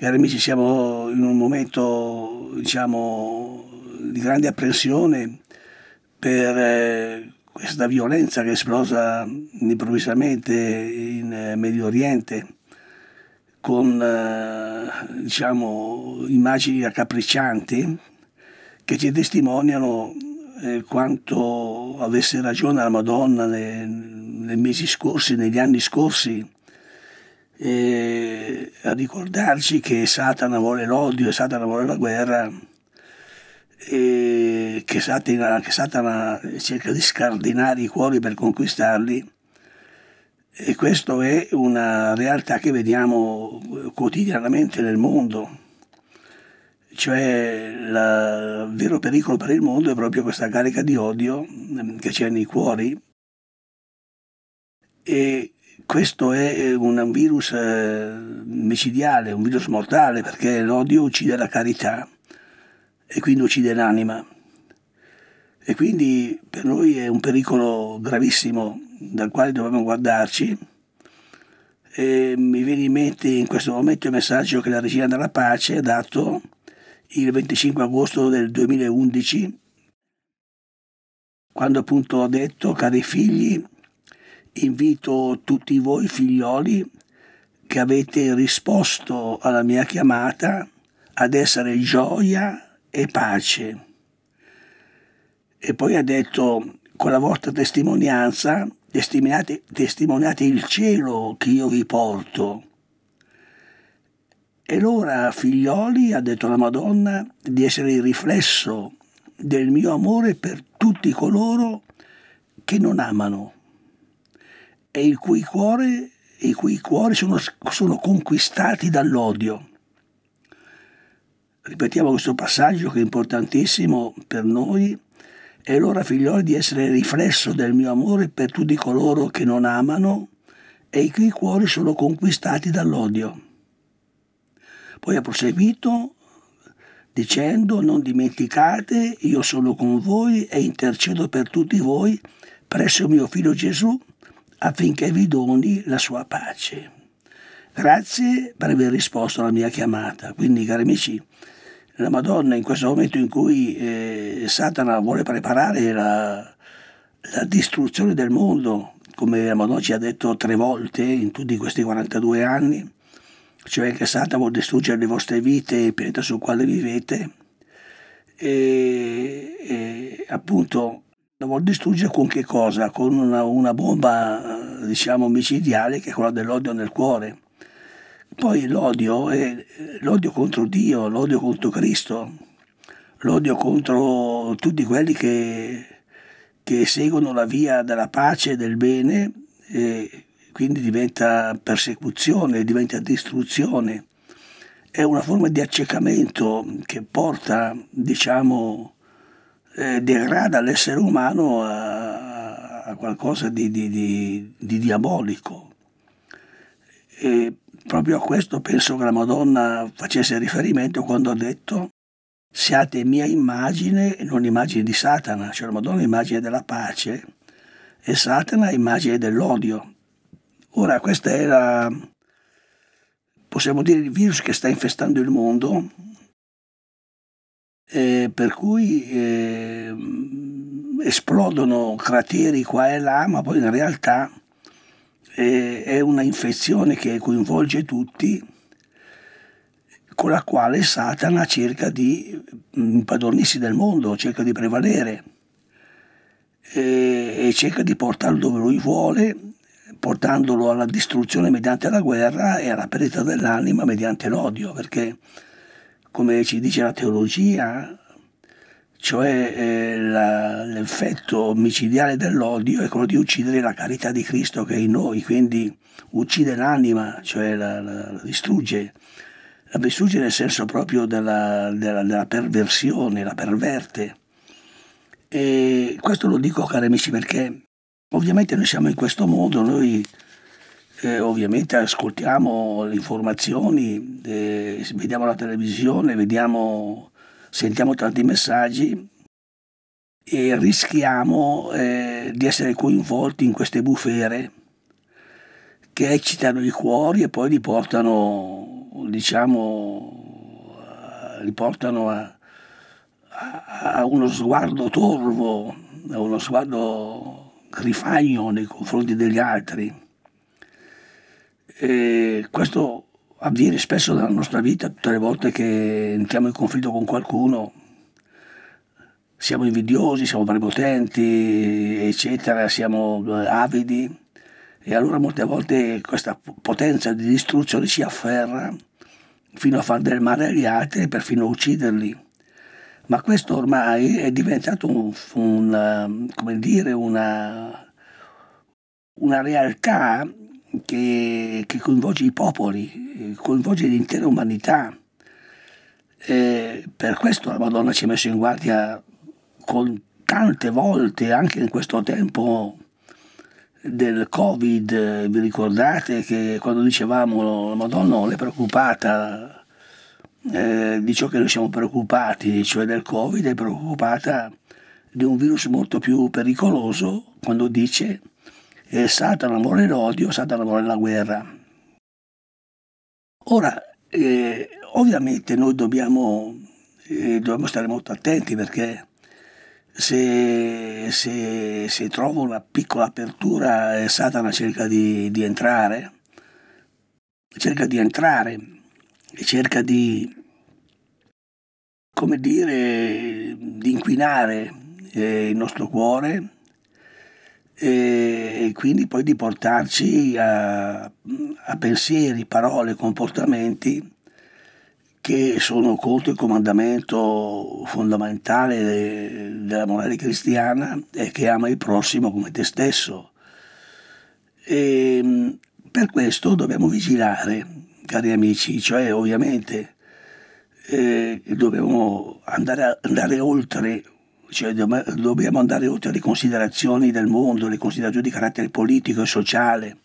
Cari amici, siamo in un momento, diciamo, di grande apprensione per eh, questa violenza che è esplosa improvvisamente in eh, Medio Oriente con eh, diciamo, immagini raccapriccianti che ci testimoniano quanto avesse ragione la Madonna nei, nei mesi scorsi, negli anni scorsi, e a ricordarci che Satana vuole l'odio e Satana vuole la guerra e che Satana, che Satana cerca di scardinare i cuori per conquistarli e questa è una realtà che vediamo quotidianamente nel mondo cioè la, il vero pericolo per il mondo è proprio questa carica di odio ehm, che c'è nei cuori e questo è eh, un virus eh, micidiale, un virus mortale, perché l'odio uccide la carità e quindi uccide l'anima. E quindi per noi è un pericolo gravissimo dal quale dobbiamo guardarci. E mi viene in mente in questo momento il messaggio che la regina della pace ha dato il 25 agosto del 2011, quando appunto ha detto, cari figli, invito tutti voi figlioli che avete risposto alla mia chiamata ad essere gioia e pace. E poi ha detto, con la vostra testimonianza testimoniate, testimoniate il cielo che io vi porto. E allora, figlioli, ha detto la Madonna, di essere il riflesso del mio amore per tutti coloro che non amano e il cui cuore, i cui cuori sono, sono conquistati dall'odio. Ripetiamo questo passaggio che è importantissimo per noi. E allora, figlioli, di essere riflesso del mio amore per tutti coloro che non amano e i cui cuori sono conquistati dall'odio. Poi ha proseguito dicendo non dimenticate, io sono con voi e intercedo per tutti voi presso mio figlio Gesù affinché vi doni la sua pace. Grazie per aver risposto alla mia chiamata. Quindi, cari amici, la Madonna in questo momento in cui eh, Satana vuole preparare la, la distruzione del mondo, come la Madonna ci ha detto tre volte in tutti questi 42 anni, cioè che Satana vuole distruggere le vostre vite, e il pianeta sul quale vivete, e, e appunto lo vuol distruggere con che cosa? Con una, una bomba, diciamo, micidiale che è quella dell'odio nel cuore. Poi l'odio è l'odio contro Dio, l'odio contro Cristo, l'odio contro tutti quelli che, che seguono la via della pace e del bene e quindi diventa persecuzione, diventa distruzione. È una forma di accecamento che porta, diciamo, eh, degrada l'essere umano a, a qualcosa di, di, di, di, diabolico. E proprio a questo penso che la Madonna facesse riferimento quando ha detto siate mia immagine e non immagine di Satana, cioè la Madonna è immagine della pace e Satana è immagine dell'odio. Ora questo era, possiamo dire, il virus che sta infestando il mondo eh, per cui eh, esplodono crateri qua e là, ma poi in realtà eh, è una infezione che coinvolge tutti, con la quale Satana cerca di impadronirsi del mondo, cerca di prevalere e cerca di portarlo dove lui vuole, portandolo alla distruzione mediante la guerra e alla perdita dell'anima mediante l'odio, perché come ci dice la teologia, cioè eh, la, l'effetto micidiale dell'odio è quello di uccidere la carità di Cristo che è in noi, quindi uccide l'anima, cioè la, la, la distrugge, la distrugge nel senso proprio della, della, della perversione, la perverte. E questo lo dico cari amici perché ovviamente noi siamo in questo mondo, noi eh, ovviamente ascoltiamo le informazioni, eh, vediamo la televisione, vediamo, sentiamo tanti messaggi e rischiamo eh, di essere coinvolti in queste bufere che eccitano i cuori e poi li portano, diciamo, eh, li portano a, a uno sguardo torvo, a uno sguardo grifagno nei confronti degli altri. E questo avviene spesso nella nostra vita, tutte le volte che entriamo in conflitto con qualcuno, siamo invidiosi, siamo prepotenti, eccetera, siamo eh, avidi e allora molte volte questa potenza di distruzione si afferra fino a far del male agli altri e perfino ucciderli. Ma questo ormai è diventato un, un, eh, dire, una, una realtà che, che coinvolge i popoli, eh, coinvolge l'intera umanità. E eh, per questo la Madonna ci ha messo in guardia con tante volte, anche in questo tempo del Covid, vi ricordate che quando dicevamo la Madonna non è preoccupata eh, di ciò che noi siamo preoccupati, cioè del Covid, è preoccupata di un virus molto più pericoloso, quando dice eh, Satana vuole l'odio, Satana vuole la guerra. Ora, eh, ovviamente noi dobbiamo, eh, dobbiamo, stare molto attenti perché se, se, se trovo una piccola apertura e eh, Satana cerca di, di, entrare, cerca di entrare, e cerca di, come dire, di inquinare eh, il nostro cuore, e quindi poi di portarci a, a pensieri, parole, comportamenti che sono contro il comandamento fondamentale della morale cristiana e che ama il prossimo come te stesso. E ehm, per questo dobbiamo vigilare, cari amici, cioè ovviamente eh, dobbiamo andare, andare oltre cioè, dobbiamo andare oltre le considerazioni del mondo, le considerazioni di carattere politico e sociale,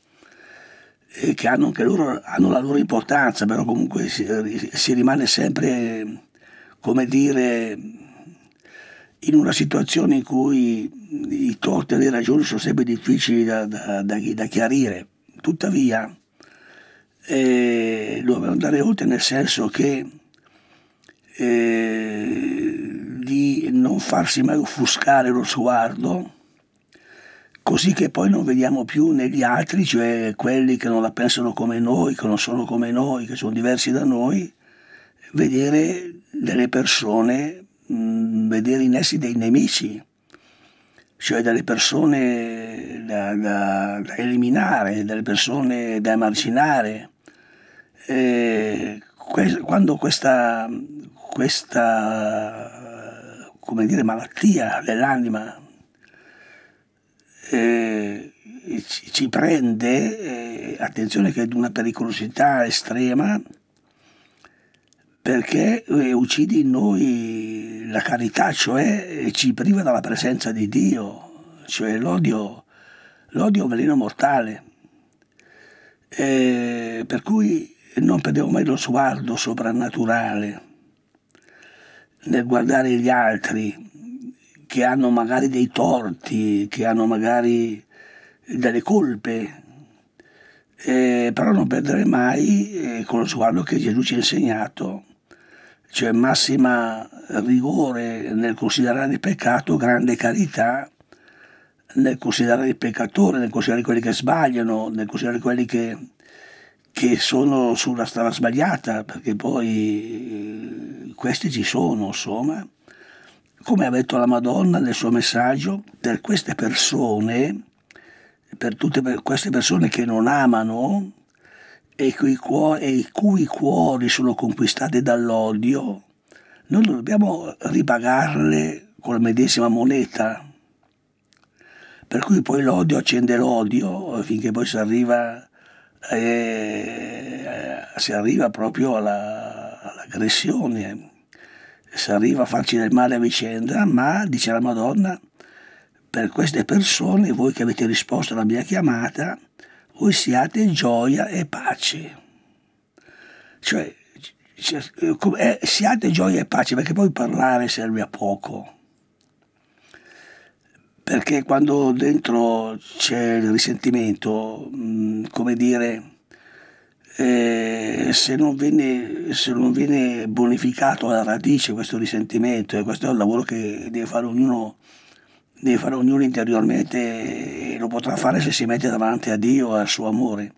eh, che hanno anche loro hanno la loro importanza, però comunque si, si rimane sempre, come dire, in una situazione in cui i torti e le ragioni sono sempre difficili da, da, da, da chiarire. Tuttavia, eh, dobbiamo andare oltre nel senso che eh, di non farsi mai offuscare lo sguardo, così che poi non vediamo più negli altri, cioè quelli che non la pensano come noi, che non sono come noi, che sono diversi da noi, vedere delle persone, mh, vedere in essi dei nemici, cioè delle persone da, da, da eliminare, delle persone da emarginare. Eh, e quando questa, questa come dire, malattia dell'anima eh, ci prende, eh, attenzione che è di una pericolosità estrema, perché eh, uccide in noi la carità, cioè ci priva dalla presenza di Dio, cioè l'odio, l'odio è un veleno mortale. Eh, per cui non perdevo mai lo sguardo soprannaturale nel guardare gli altri che hanno magari dei torti, che hanno magari delle colpe, eh, però non perdere mai eh, con lo sguardo che Gesù ci ha insegnato, cioè massima rigore nel considerare il peccato, grande carità nel considerare il peccatore, nel considerare quelli che sbagliano, nel considerare quelli che che sono sulla strada sbagliata, perché poi eh, questi ci sono, insomma. Come ha detto la Madonna nel suo messaggio, per queste persone, per tutte queste persone che non amano e, i cui cuori sono conquistati dall'odio, noi dobbiamo ripagarle con la medesima moneta. Per cui poi l'odio accende l'odio eh, finché poi si arriva a e eh, si arriva proprio alla, all'aggressione, si arriva a farci del male a vicenda, ma dice la Madonna, per queste persone, voi che avete risposto alla mia chiamata, voi siate gioia e pace. Cioè, eh, siate gioia e pace, perché poi parlare serve a poco perché quando dentro c'è il risentimento, mm, come dire, eh, se, non viene, se, non viene, bonificato alla radice questo risentimento, e questo è un lavoro che deve fare ognuno, deve fare ognuno interiormente e lo potrà fare se si mette davanti a Dio al suo amore.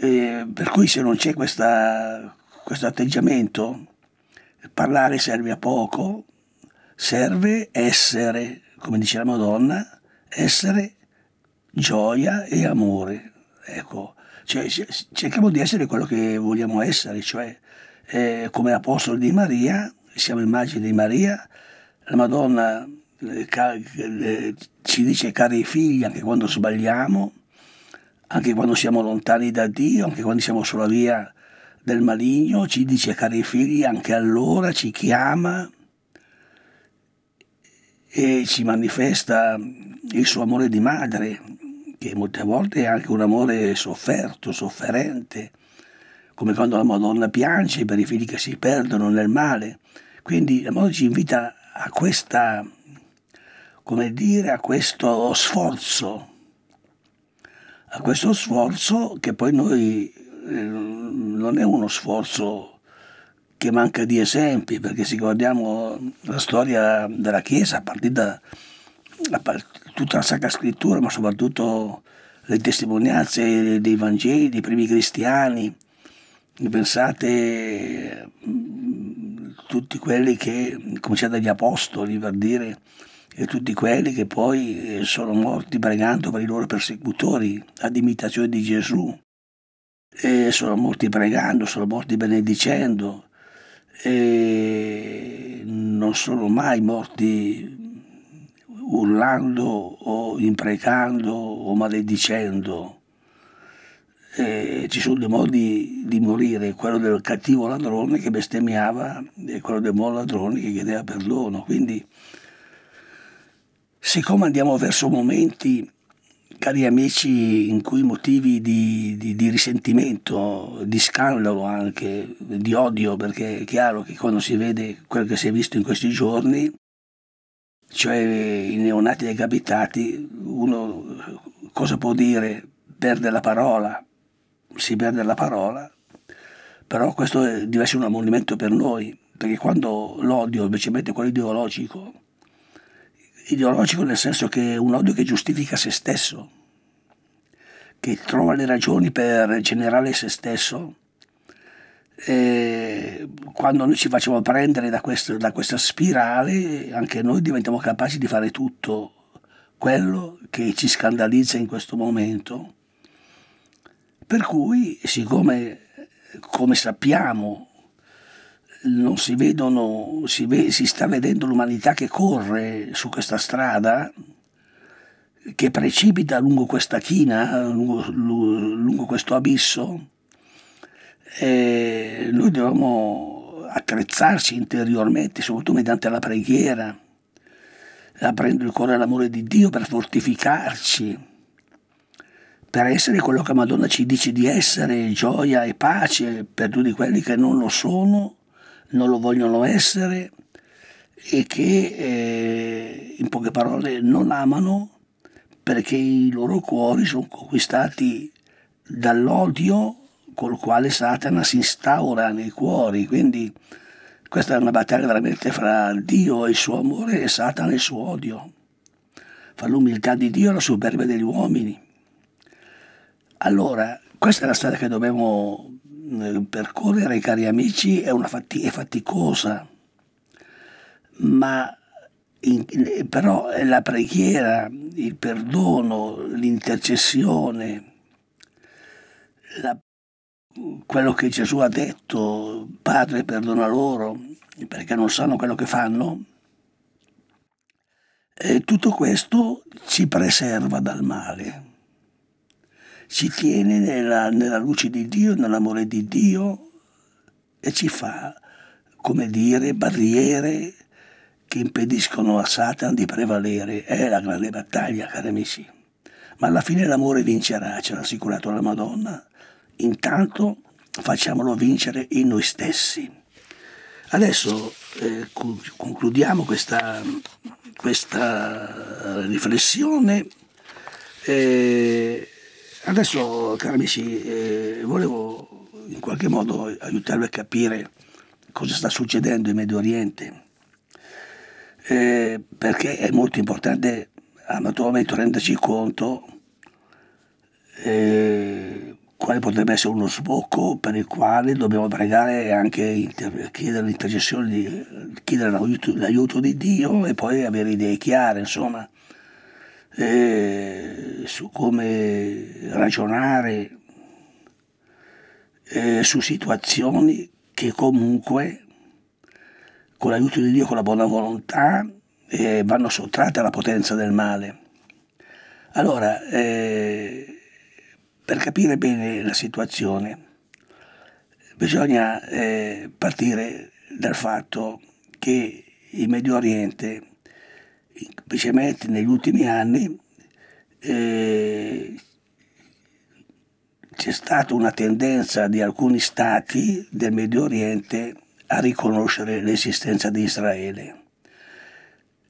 Eh, per cui se non c'è questa, questo atteggiamento, parlare serve a poco, serve essere, come dice la Madonna, essere gioia e amore. Ecco, cioè, cerchiamo di essere quello che vogliamo essere, cioè eh, come apostolo di Maria, siamo immagini di Maria, la Madonna eh, eh, ci dice cari figli anche quando sbagliamo, anche quando siamo lontani da Dio, anche quando siamo sulla via del maligno, ci dice cari figli anche allora, ci chiama, e ci manifesta il suo amore di madre, che molte volte è anche un amore sofferto, sofferente, come quando la Madonna piange per i figli che si perdono nel male. Quindi la Madonna ci invita a questa, come dire, a questo sforzo, a questo sforzo che poi noi eh, non è uno sforzo che manca di esempi, perché se guardiamo la storia della Chiesa, a partire da tutta la Sacra Scrittura, ma soprattutto le testimonianze dei Vangeli, dei primi cristiani, pensate mm, tutti quelli che, cominciate dagli Apostoli per dire, e tutti quelli che poi eh, sono morti pregando per i loro persecutori, ad imitazione di Gesù. E sono morti pregando, sono morti benedicendo, e non sono mai morti urlando o imprecando o maledicendo. E ci sono dei modi di morire, quello del cattivo ladrone che bestemmiava e quello del buon ladrone che chiedeva perdono. Quindi, siccome andiamo verso momenti cari amici, in cui motivi di, di, di, risentimento, di scandalo anche, di odio, perché è chiaro che quando si vede quello che si è visto in questi giorni, cioè i neonati decapitati, uno cosa può dire? Perde la parola, si perde la parola, però questo deve essere un ammonimento per noi, perché quando l'odio, invece quello ideologico, ideologico nel senso che è un odio che giustifica se stesso, che trova le ragioni per generare se stesso. E quando noi ci facciamo prendere da, questo, da questa spirale, anche noi diventiamo capaci di fare tutto quello che ci scandalizza in questo momento. Per cui, siccome, come sappiamo, non si vedono, si, ve, si sta vedendo l'umanità che corre su questa strada, che precipita lungo questa china, lungo, lungo questo abisso. E noi dobbiamo attrezzarci interiormente, soprattutto mediante la preghiera, aprendo il cuore all'amore di Dio per fortificarci per essere quello che Madonna ci dice di essere, gioia e pace per tutti quelli che non lo sono non lo vogliono essere e che eh, in poche parole non amano perché i loro cuori sono conquistati dall'odio col quale Satana si instaura nei cuori. Quindi questa è una battaglia veramente fra Dio e il suo amore e Satana e il suo odio, fra l'umiltà di Dio e la superbia degli uomini. Allora, questa è la strada che dobbiamo eh, percorrere, cari amici, è, fatti è faticosa, ma in, eh, però la preghiera, il perdono, l'intercessione, quello che Gesù ha detto, Padre perdona loro perché non sanno quello che fanno, e tutto questo ci preserva dal male ci tiene nella, nella luce di Dio, nell'amore di Dio e ci fa, come dire, barriere che impediscono a Satan di prevalere. È la grande battaglia, cari amici. Ma alla fine l'amore vincerà, ce l'ha assicurato la Madonna. Intanto facciamolo vincere in noi stessi. Adesso eh, concludiamo questa, questa riflessione. Eh, Adesso, cari amici, eh, volevo in qualche modo aiutarvi a capire cosa sta succedendo in Medio Oriente, eh, perché è molto importante a un momento renderci conto eh, quale potrebbe essere uno sbocco per il quale dobbiamo pregare e anche chiedere l'intercessione, chiedere l'aiuto di Dio e poi avere idee chiare, insomma eh, su come ragionare eh, su situazioni che comunque con l'aiuto di Dio, con la buona volontà, eh, vanno sottratte alla potenza del male. Allora, eh, per capire bene la situazione, bisogna eh, partire dal fatto che il Medio Oriente specialmente negli ultimi anni, eh, c'è stata una tendenza di alcuni stati del Medio Oriente a riconoscere l'esistenza di Israele.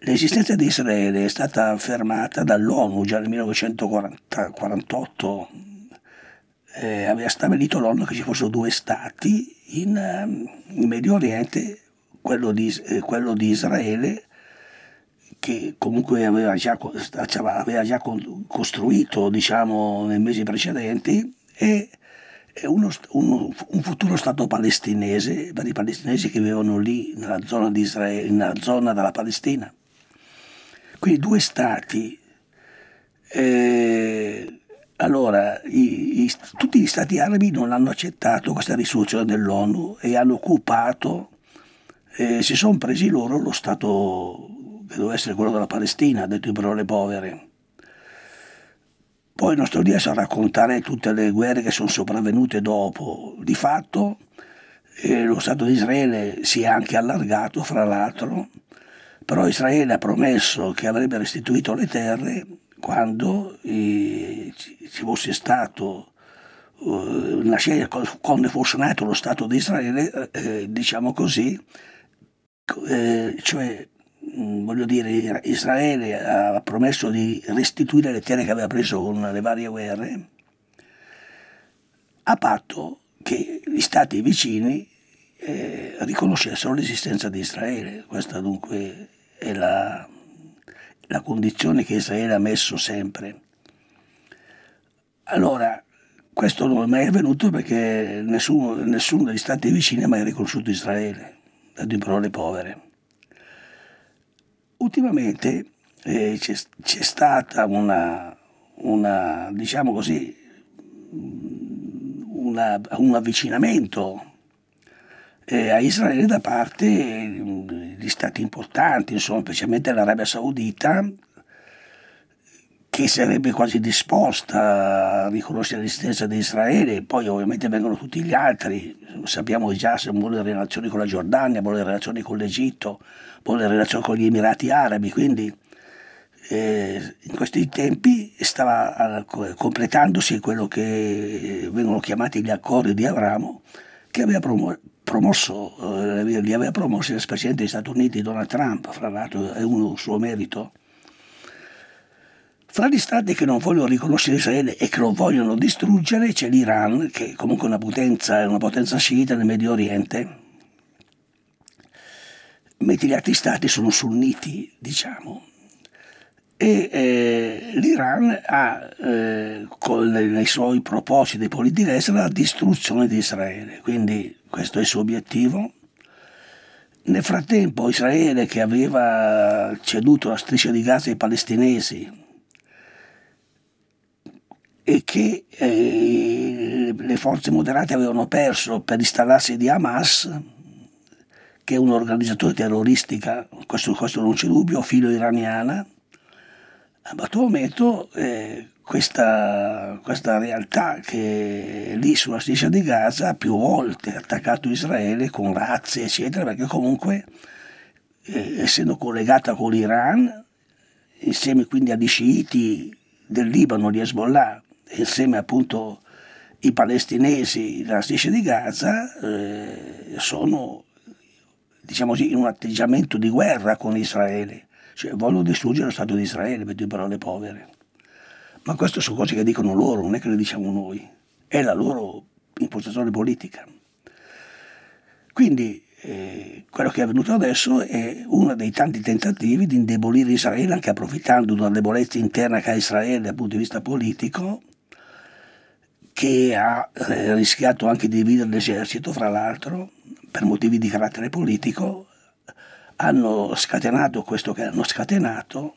L'esistenza di Israele è stata affermata dall'ONU già nel 1948, eh, aveva stabilito l'ONU che ci fossero due stati in, ehm, in Medio Oriente, quello di, eh, quello di Israele che comunque aveva già, aveva già costruito diciamo, nei mesi precedenti e uno, uno, un futuro Stato palestinese per i palestinesi che vivevano lì nella zona, di Israele, nella zona della Palestina. Quindi due Stati. Eh, allora, i, i, tutti gli Stati arabi non hanno accettato questa risoluzione dell'ONU e hanno occupato, eh, si sono presi loro lo Stato deve essere quello della Palestina, ha detto in parole povere. Poi non sto lì a raccontare tutte le guerre che sono sopravvenute dopo. Di fatto eh, lo Stato di Israele si è anche allargato, fra l'altro, però Israele ha promesso che avrebbe restituito le terre quando eh, ci fosse stato eh, nascere, quando fosse nato lo Stato di Israele, eh, diciamo così, eh, cioè Mm, voglio dire, Israele ha promesso di restituire le terre che aveva preso con le varie guerre, a patto che gli stati vicini eh, riconoscessero l'esistenza di Israele. Questa dunque è la, la condizione che Israele ha messo sempre. Allora, questo non è mai avvenuto perché nessuno, nessuno degli stati vicini ha mai riconosciuto Israele, dato in parole povere. Ultimamente eh, c'è, stata una, una, diciamo così, una, un avvicinamento eh, a Israele da parte eh, di stati importanti, insomma, specialmente l'Arabia Saudita, che sarebbe quasi disposta a riconoscere l'esistenza di Israele, poi ovviamente vengono tutti gli altri, sappiamo già se vuole relazioni con la Giordania, vuole relazioni con l'Egitto, vuole relazioni con gli Emirati Arabi, quindi eh, in questi tempi stava eh, completandosi quello che vengono chiamati gli accordi di Abramo, che aveva promosso promosso, eh, li aveva promossi l'ex presidente degli Stati Uniti Donald Trump, fra l'altro è uno suo merito, fra gli stati che non vogliono riconoscere Israele e che lo vogliono distruggere c'è l'Iran, che è comunque una potenza, è una potenza sciita nel Medio Oriente, mentre gli altri stati sono sunniti, diciamo. E eh, l'Iran ha eh, con le, nei suoi propositi politici la distruzione di Israele, quindi questo è il suo obiettivo. Nel frattempo Israele che aveva ceduto la striscia di Gaza ai palestinesi e che eh, le forze moderate avevano perso per installarsi di Hamas, che è un'organizzazione terroristica, questo, questo non c'è dubbio, filo iraniana, a Batuometo eh, questa, questa, realtà che lì sulla striscia di Gaza ha più volte attaccato Israele con razze, eccetera, perché comunque eh, essendo collegata con l'Iran, insieme quindi agli sciiti del Libano, gli Hezbollah, insieme appunto i palestinesi della striscia di Gaza, eh, sono diciamo così, in un atteggiamento di guerra con Israele, cioè vogliono distruggere lo Stato di Israele, per due parole povere. Ma queste sono cose che dicono loro, non è che le diciamo noi, è la loro impostazione politica. Quindi eh, quello che è avvenuto adesso è uno dei tanti tentativi di indebolire Israele, anche approfittando di una debolezza interna che ha Israele dal punto di vista politico, che ha eh, rischiato anche di dividere l'esercito, fra l'altro, per motivi di carattere politico, hanno scatenato questo che hanno scatenato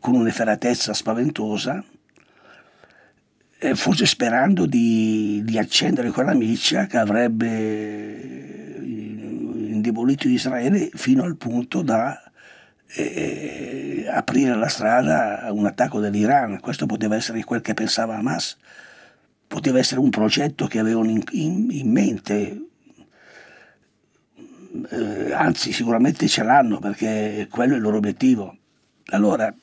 con un'efferatezza spaventosa, eh, forse sperando di, di accendere quella miccia che avrebbe eh, indebolito Israele fino al punto da eh, eh, aprire la strada a un attacco dell'Iran. Questo poteva essere quel che pensava Hamas poteva essere un progetto che avevano in, in, in mente, eh, anzi sicuramente ce l'hanno perché quello è il loro obiettivo. Allora,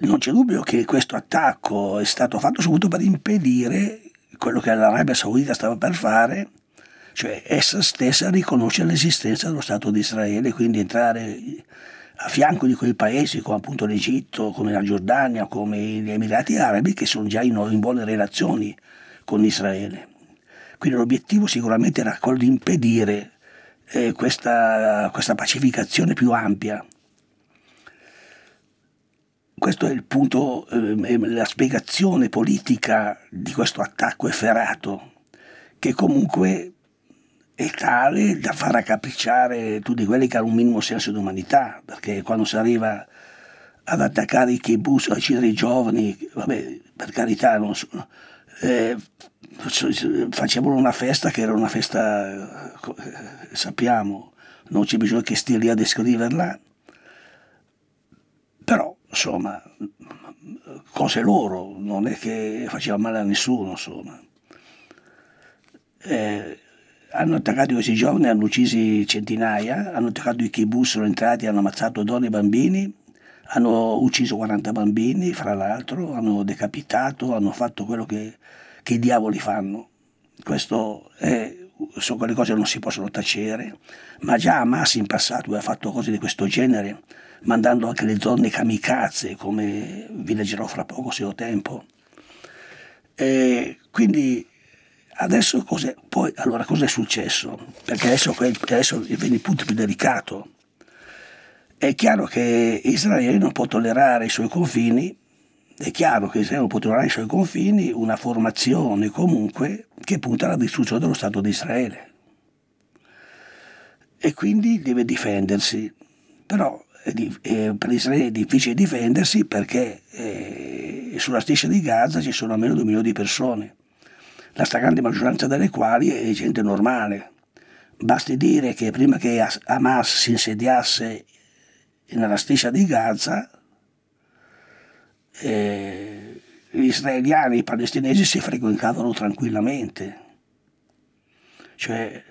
non c'è dubbio che questo attacco è stato fatto soprattutto per impedire quello che l'Arabia Saudita stava per fare, cioè essa stessa riconoscere l'esistenza dello Stato di Israele, quindi entrare a fianco di quei paesi come appunto l'Egitto, come la Giordania, come gli Emirati Arabi che sono già in, in buone relazioni con Israele. Quindi l'obiettivo sicuramente era quello di impedire eh, questa, questa pacificazione più ampia. Questo è il punto, eh, la spiegazione politica di questo attacco efferato, che comunque e tale da far accapricciare tutti quelli che hanno un minimo senso di umanità, perché quando si arriva ad attaccare i kibbutz, a uccidere i giovani, vabbè, per carità, non so, eh, facevano una festa che era una festa, eh, sappiamo, non c'è bisogno che stia lì a descriverla, però insomma, cose loro, non è che faceva male a nessuno, insomma. Eh, hanno attaccato questi giovani, hanno ucciso centinaia, hanno attaccato i kibus, sono entrati, hanno ammazzato donne e bambini, hanno ucciso 40 bambini, fra l'altro, hanno decapitato, hanno fatto quello che, che i diavoli fanno. Questo è, sono quelle cose che non si possono tacere, ma già Hamas in passato ha fatto cose di questo genere, mandando anche le donne kamikaze, come vi leggerò fra poco se ho tempo. E quindi Adesso cos'è, poi, allora, cos'è successo? Perché adesso, adesso viene il punto più delicato. È chiaro che Israele non può tollerare i suoi confini, è chiaro che Israele non può tollerare i suoi confini una formazione comunque che punta alla distruzione dello Stato di Israele. E quindi deve difendersi. Però per Israele è difficile difendersi perché eh, sulla striscia di Gaza ci sono almeno 2 milioni di persone la stragrande maggioranza delle quali è gente normale. Basti dire che prima che Hamas si insediasse nella striscia di Gaza, eh, gli israeliani e i palestinesi si frequentavano tranquillamente. Cioè,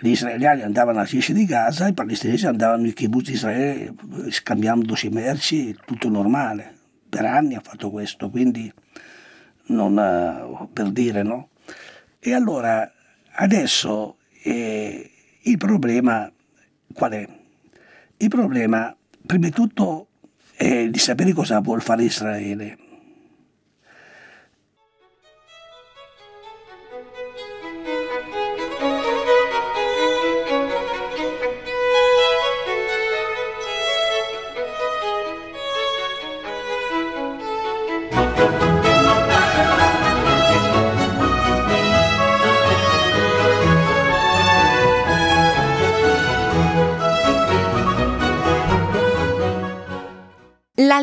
gli israeliani andavano alla striscia di Gaza, i palestinesi andavano in kibbutz di Israele scambiandosi merci, tutto normale. Per anni ha fatto questo, quindi non, eh, per dire no. E allora adesso eh, il problema qual è? Il problema, prima di tutto, è di sapere cosa vuol fare Israele